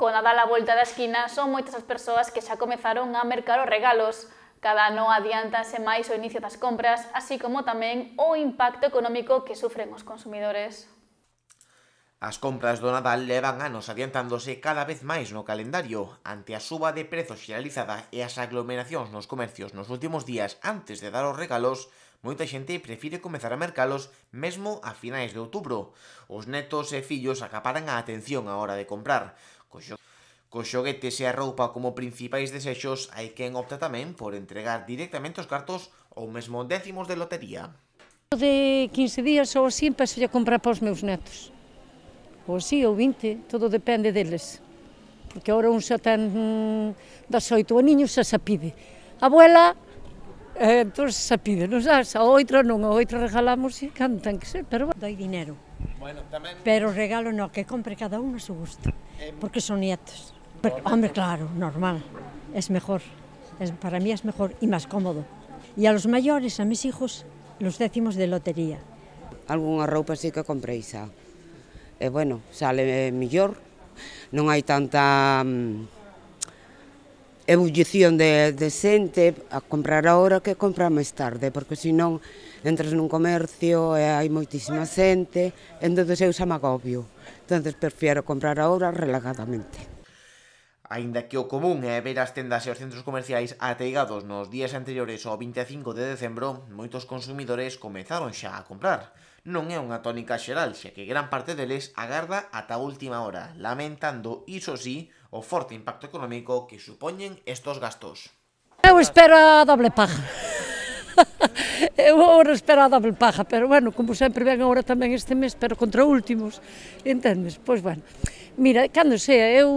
Con a dala volta da esquina son moitas as persoas que xa comezaron a mercar os regalos. Cada ano adiantase máis o inicio das compras, así como tamén o impacto económico que sufren os consumidores. As compras do Nadal levan anos adiantándose cada vez máis no calendario ante a suba de prezos xeralizada e as aglomeracións nos comercios nos últimos días antes de dar os regalos moita xente prefire comezar a mercalos mesmo a finais de outubro. Os netos e fillos acaparan a atención á hora de comprar. Co xoguetes e a roupa como principais desexos hai quen opta tamén por entregar directamente os cartos ou mesmo décimos de lotería. De 15 días ou así empezo a comprar para os meus netos. Ou así ou 20, todo depende deles. Porque ahora un xa ten das oito aniños xa se pide. Abuela, eh, entón xa se pide, non xa, A outra non, a outra regalamos e cantan que sei, pero... Doi dinero. Bueno, tamén... Pero regalo non, que compre cada un a seu gusto. Porque son nietos. Pero, hombre, claro, normal. Es mejor. Es, para mí es mejor y más cómodo. Y a los mayores, a mis hijos, los décimos de lotería. Alguna roupa sí que comprei xa. Eh, bueno, sale mejor, non hai tanta mm, ebullición de, de xente a comprar agora que comprar máis tarde, porque senón entras nun comercio e hai moitísima xente, entón eu xa me agobio. Entonces prefiero comprar agora relagadamente. Aínda que o común é ver as tendas e os centros comerciais ateigados nos días anteriores ao 25 de decembro, moitos consumidores comezaron xa a comprar. Non é unha tónica xeral, xa que gran parte deles agarda ata a última hora, lamentando, iso sí, o forte impacto económico que supoñen estos gastos. Eu espero a doble paja. Eu ahora espero a doble paja, pero bueno, como sempre ven agora tamén este mes, pero contra últimos, entendes? Pois bueno, mira, cando sea, eu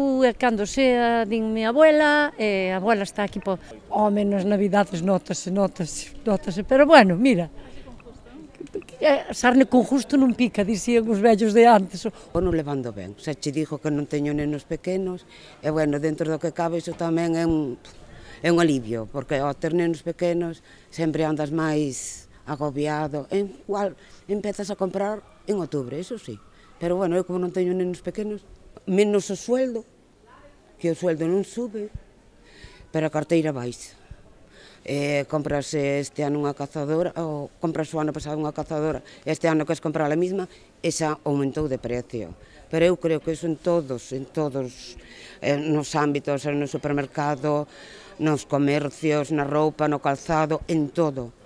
cando sea, din mi abuela, e eh, a abuela está aquí, po, ao menos navidades, notase, notase, notase, pero bueno, mira, sarne con justo non pica, dicían os vellos de antes. O non levando ben, xa che dixo que non teño nenos pequenos, e bueno, dentro do que cabe iso tamén é un, é un alivio, porque ao ter nenos pequenos sempre andas máis agobiado, en cual empezas a comprar en outubro, iso sí. Pero bueno, eu como non teño nenos pequenos, menos o sueldo, que o sueldo non sube, pero a carteira baixa eh, compras este ano unha cazadora, ou compras o ano pasado unha cazadora, este ano que has comprado a mesma, esa aumentou de precio. Pero eu creo que iso en todos, en todos, eh, nos ámbitos, no supermercado, nos comercios, na roupa, no calzado, en todo.